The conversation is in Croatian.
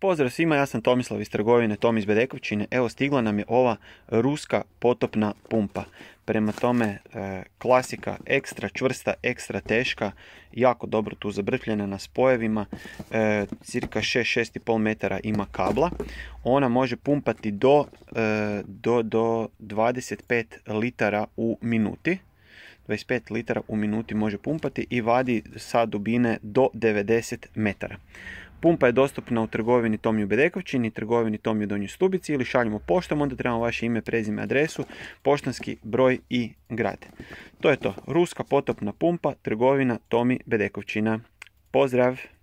Pozdrav svima, ja sam Tomislav iz trgovine Tom iz Bedekovčine. Evo stigla nam je ova ruska potopna pumpa. Prema tome e, klasika ekstra čvrsta, ekstra teška, jako dobro tu zabrtljena na spojevima, e, cirka 6-6,5 metara ima kabla. Ona može pumpati do, e, do, do 25 litara u minuti. 25 litara u minuti može pumpati i vadi sa dubine do 90 metara. Pumpa je dostupna u trgovini Tomiju Bedekovčini, trgovini Tomi Donjoj Stubici ili šaljemo poštom, onda trebamo vaše ime, prezime, adresu, poštanski broj i grad. To je to. Ruska potopna pumpa, trgovina Tomi Bedekovčina. Pozdrav!